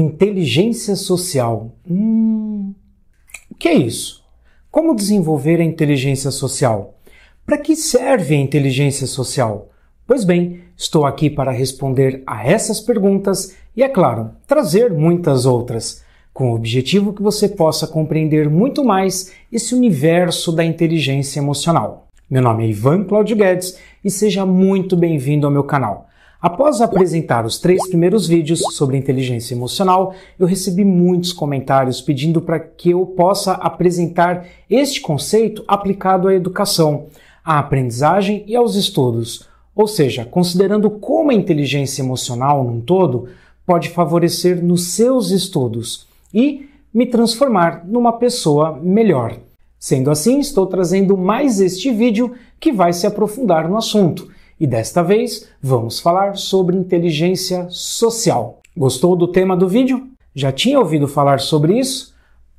Inteligência social. Hum, o que é isso? Como desenvolver a inteligência social? Para que serve a inteligência social? Pois bem, estou aqui para responder a essas perguntas e, é claro, trazer muitas outras, com o objetivo que você possa compreender muito mais esse universo da inteligência emocional. Meu nome é Ivan Claudio Guedes e seja muito bem-vindo ao meu canal. Após apresentar os três primeiros vídeos sobre inteligência emocional, eu recebi muitos comentários pedindo para que eu possa apresentar este conceito aplicado à educação, à aprendizagem e aos estudos. Ou seja, considerando como a inteligência emocional num todo pode favorecer nos seus estudos e me transformar numa pessoa melhor. Sendo assim, estou trazendo mais este vídeo que vai se aprofundar no assunto. E desta vez vamos falar sobre inteligência social. Gostou do tema do vídeo? Já tinha ouvido falar sobre isso?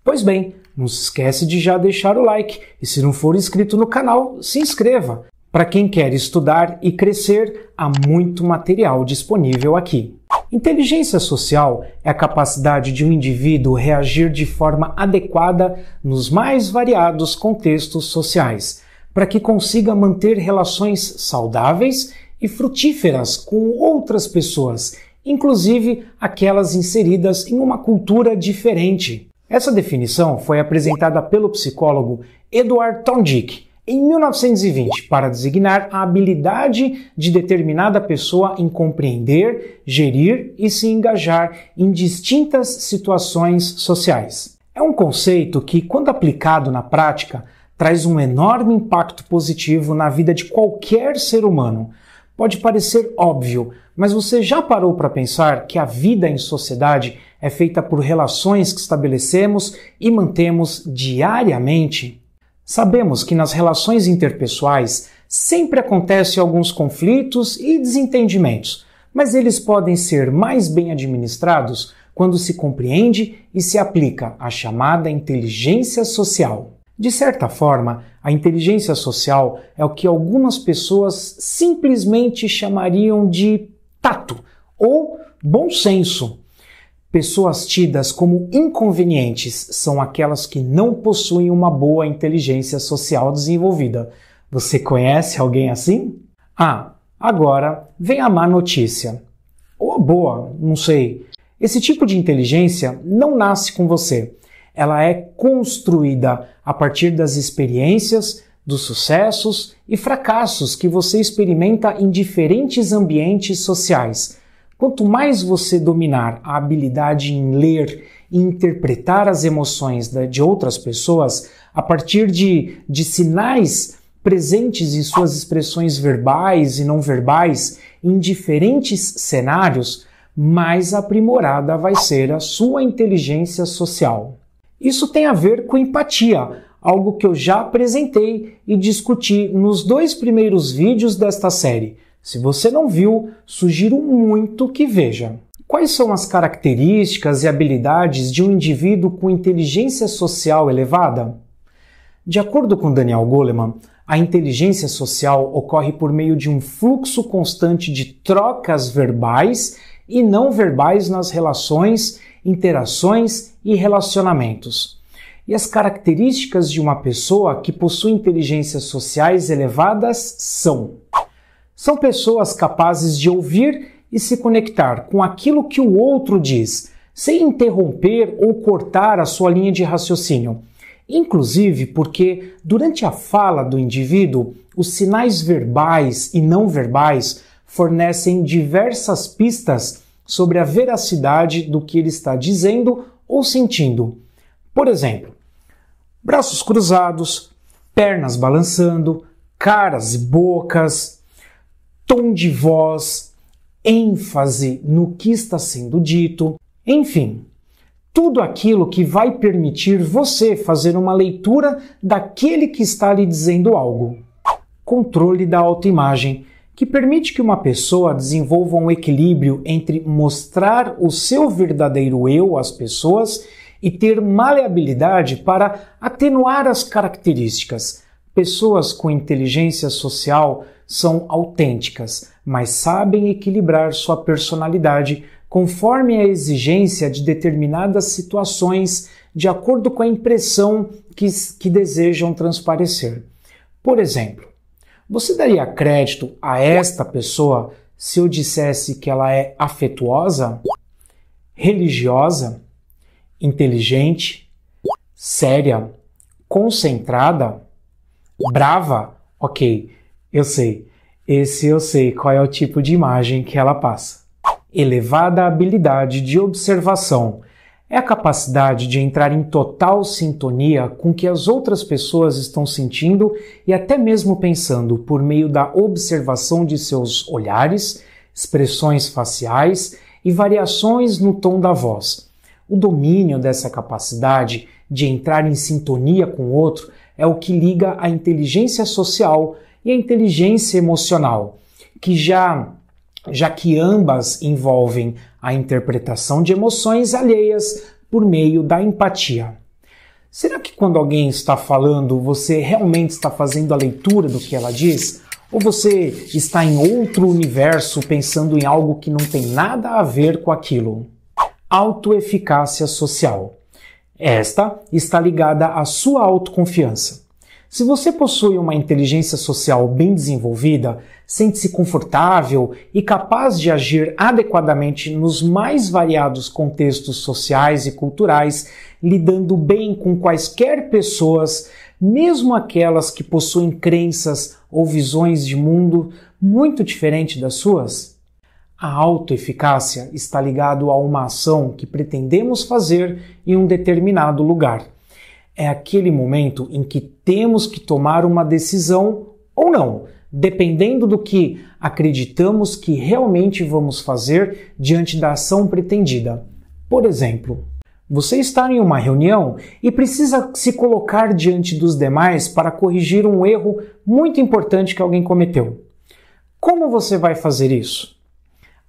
Pois bem, não se esquece de já deixar o like e se não for inscrito no canal, se inscreva. Para quem quer estudar e crescer, há muito material disponível aqui. Inteligência social é a capacidade de um indivíduo reagir de forma adequada nos mais variados contextos sociais, para que consiga manter relações saudáveis e frutíferas com outras pessoas, inclusive aquelas inseridas em uma cultura diferente. Essa definição foi apresentada pelo psicólogo Eduard Tondick em 1920 para designar a habilidade de determinada pessoa em compreender, gerir e se engajar em distintas situações sociais. É um conceito que, quando aplicado na prática, traz um enorme impacto positivo na vida de qualquer ser humano. Pode parecer óbvio, mas você já parou para pensar que a vida em sociedade é feita por relações que estabelecemos e mantemos diariamente? Sabemos que nas relações interpessoais sempre acontecem alguns conflitos e desentendimentos, mas eles podem ser mais bem administrados quando se compreende e se aplica a chamada inteligência social. De certa forma, a inteligência social é o que algumas pessoas simplesmente chamariam de tato ou bom senso. Pessoas tidas como inconvenientes são aquelas que não possuem uma boa inteligência social desenvolvida. Você conhece alguém assim? Ah, agora vem a má notícia. Ou a boa, não sei. Esse tipo de inteligência não nasce com você ela é construída a partir das experiências, dos sucessos e fracassos que você experimenta em diferentes ambientes sociais. Quanto mais você dominar a habilidade em ler e interpretar as emoções de outras pessoas a partir de, de sinais presentes em suas expressões verbais e não verbais em diferentes cenários, mais aprimorada vai ser a sua inteligência social. Isso tem a ver com empatia, algo que eu já apresentei e discuti nos dois primeiros vídeos desta série. Se você não viu, sugiro muito que veja. Quais são as características e habilidades de um indivíduo com inteligência social elevada? De acordo com Daniel Goleman, a inteligência social ocorre por meio de um fluxo constante de trocas verbais e não verbais nas relações interações e relacionamentos. E as características de uma pessoa que possui inteligências sociais elevadas são: são pessoas capazes de ouvir e se conectar com aquilo que o outro diz, sem interromper ou cortar a sua linha de raciocínio. Inclusive porque, durante a fala do indivíduo, os sinais verbais e não verbais fornecem diversas pistas sobre a veracidade do que ele está dizendo ou sentindo. Por exemplo, braços cruzados, pernas balançando, caras e bocas, tom de voz, ênfase no que está sendo dito, enfim, tudo aquilo que vai permitir você fazer uma leitura daquele que está lhe dizendo algo. Controle da autoimagem que permite que uma pessoa desenvolva um equilíbrio entre mostrar o seu verdadeiro eu às pessoas e ter maleabilidade para atenuar as características. Pessoas com inteligência social são autênticas, mas sabem equilibrar sua personalidade conforme a exigência de determinadas situações, de acordo com a impressão que, que desejam transparecer. Por exemplo, você daria crédito a esta pessoa se eu dissesse que ela é afetuosa, religiosa, inteligente, séria, concentrada, brava? Ok, eu sei. Esse eu sei qual é o tipo de imagem que ela passa. Elevada habilidade de observação é a capacidade de entrar em total sintonia com o que as outras pessoas estão sentindo e até mesmo pensando por meio da observação de seus olhares, expressões faciais e variações no tom da voz. O domínio dessa capacidade de entrar em sintonia com o outro é o que liga a inteligência social e a inteligência emocional, que já já que ambas envolvem a interpretação de emoções alheias por meio da empatia. Será que quando alguém está falando, você realmente está fazendo a leitura do que ela diz? Ou você está em outro universo pensando em algo que não tem nada a ver com aquilo? Autoeficácia social. Esta está ligada à sua autoconfiança. Se você possui uma inteligência social bem desenvolvida, sente-se confortável e capaz de agir adequadamente nos mais variados contextos sociais e culturais, lidando bem com quaisquer pessoas, mesmo aquelas que possuem crenças ou visões de mundo muito diferentes das suas? A autoeficácia está ligado a uma ação que pretendemos fazer em um determinado lugar é aquele momento em que temos que tomar uma decisão ou não, dependendo do que acreditamos que realmente vamos fazer diante da ação pretendida. Por exemplo, você está em uma reunião e precisa se colocar diante dos demais para corrigir um erro muito importante que alguém cometeu. Como você vai fazer isso?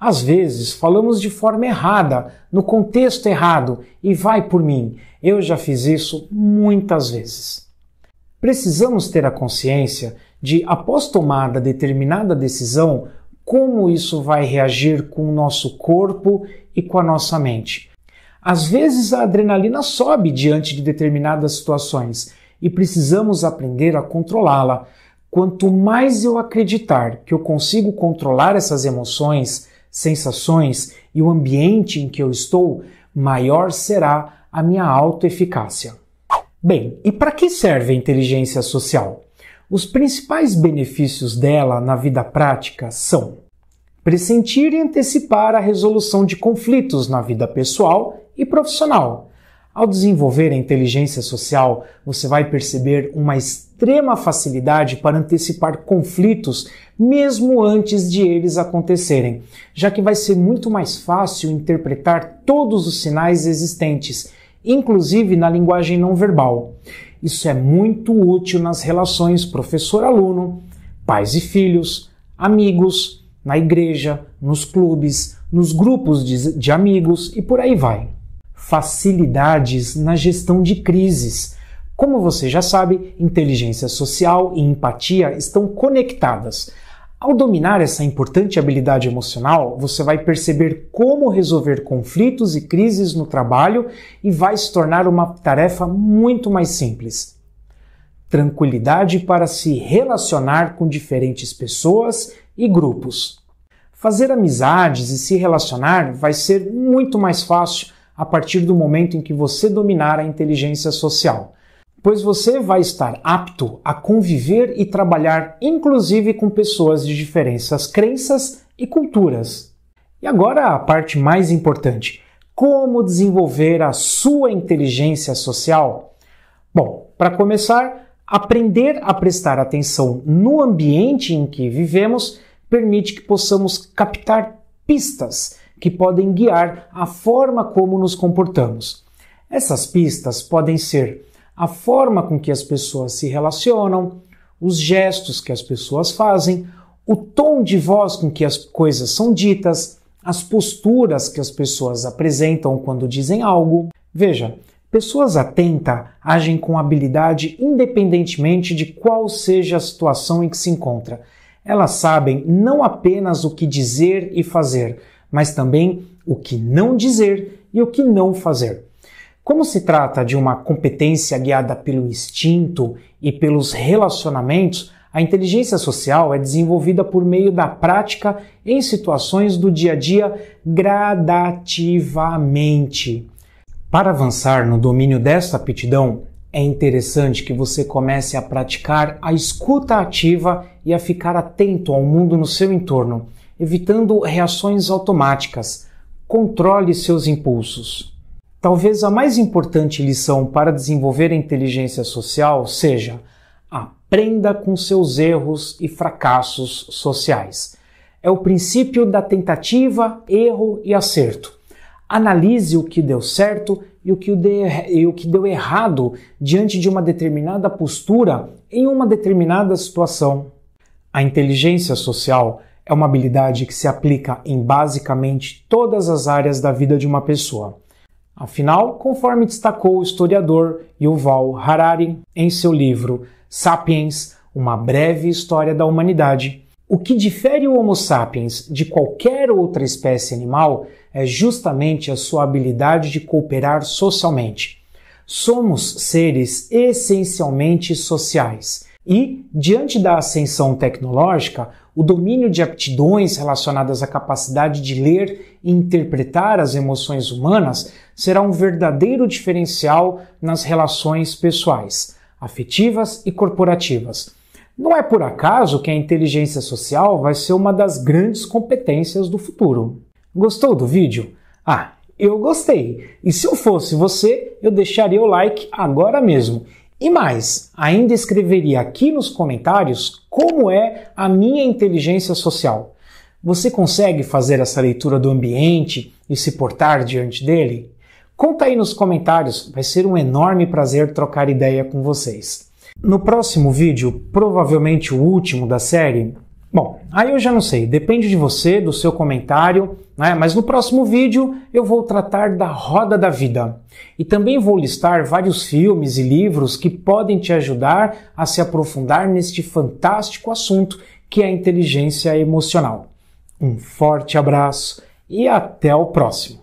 Às vezes falamos de forma errada, no contexto errado, e vai por mim, eu já fiz isso muitas vezes. Precisamos ter a consciência de, após tomada determinada decisão, como isso vai reagir com o nosso corpo e com a nossa mente. Às vezes a adrenalina sobe diante de determinadas situações e precisamos aprender a controlá-la. Quanto mais eu acreditar que eu consigo controlar essas emoções, sensações e o ambiente em que eu estou, maior será a minha autoeficácia. Bem, e para que serve a inteligência social? Os principais benefícios dela na vida prática são pressentir e antecipar a resolução de conflitos na vida pessoal e profissional. Ao desenvolver a inteligência social, você vai perceber uma extrema facilidade para antecipar conflitos mesmo antes de eles acontecerem, já que vai ser muito mais fácil interpretar todos os sinais existentes inclusive na linguagem não verbal. Isso é muito útil nas relações professor-aluno, pais e filhos, amigos, na igreja, nos clubes, nos grupos de, de, amigos e por aí vai. Facilidades na gestão de crises. Como você já sabe, inteligência social e empatia estão conectadas. Ao dominar essa importante habilidade emocional, você vai perceber como resolver conflitos e crises no trabalho e vai se tornar uma tarefa muito mais simples. Tranquilidade para se relacionar com diferentes pessoas e grupos. Fazer amizades e se relacionar vai ser muito mais fácil a partir do momento em que você dominar a inteligência social pois você vai estar apto a conviver e trabalhar inclusive com pessoas de diferenças crenças e culturas. E agora a parte mais importante: como desenvolver a sua inteligência social? Bom, para começar, aprender a prestar atenção no ambiente em que vivemos permite que possamos captar pistas que podem guiar a forma como nos comportamos. Essas pistas podem ser a forma com que as pessoas se relacionam, os gestos que as pessoas fazem, o tom de voz com que as coisas são ditas, as posturas que as pessoas apresentam quando dizem algo. Veja, pessoas atentas agem com habilidade independentemente de qual seja a situação em que se encontra. Elas sabem não apenas o que dizer e fazer, mas também o que não dizer e o que não fazer. Como se trata de uma competência guiada pelo instinto e pelos relacionamentos, a inteligência social é desenvolvida por meio da prática em situações do dia a dia gradativamente. Para avançar no domínio desta aptidão, é interessante que você comece a praticar a escuta ativa e a ficar atento ao mundo no seu entorno, evitando reações automáticas. Controle seus impulsos. Talvez a mais importante lição para desenvolver a inteligência social seja aprenda com seus erros e fracassos sociais. É o princípio da tentativa, erro e acerto. Analise o que deu certo e o que, e o que deu errado diante de uma determinada postura em uma determinada situação. A inteligência social é uma habilidade que se aplica em basicamente todas as áreas da vida de uma pessoa. Afinal, conforme destacou o historiador Yuval Harari em seu livro Sapiens, uma breve história da humanidade, o que difere o Homo sapiens de qualquer outra espécie animal é justamente a sua habilidade de cooperar socialmente. Somos seres essencialmente sociais e, diante da ascensão tecnológica, o domínio de aptidões relacionadas à capacidade de ler e interpretar as emoções humanas será um verdadeiro diferencial nas relações pessoais, afetivas e corporativas. Não é por acaso que a inteligência social vai ser uma das grandes competências do futuro. Gostou do vídeo? Ah, eu gostei! E se eu fosse você, eu deixaria o like agora mesmo e mais, ainda escreveria aqui nos comentários como é a minha inteligência social. Você consegue fazer essa leitura do ambiente e se portar diante dele? Conta aí nos comentários, vai ser um enorme prazer trocar ideia com vocês. No próximo vídeo, provavelmente o último da série, Bom, aí eu já não sei, depende de você, do seu comentário, né? mas no próximo vídeo eu vou tratar da roda da vida. E também vou listar vários filmes e livros que podem te ajudar a se aprofundar neste fantástico assunto que é a inteligência emocional. Um forte abraço e até o próximo!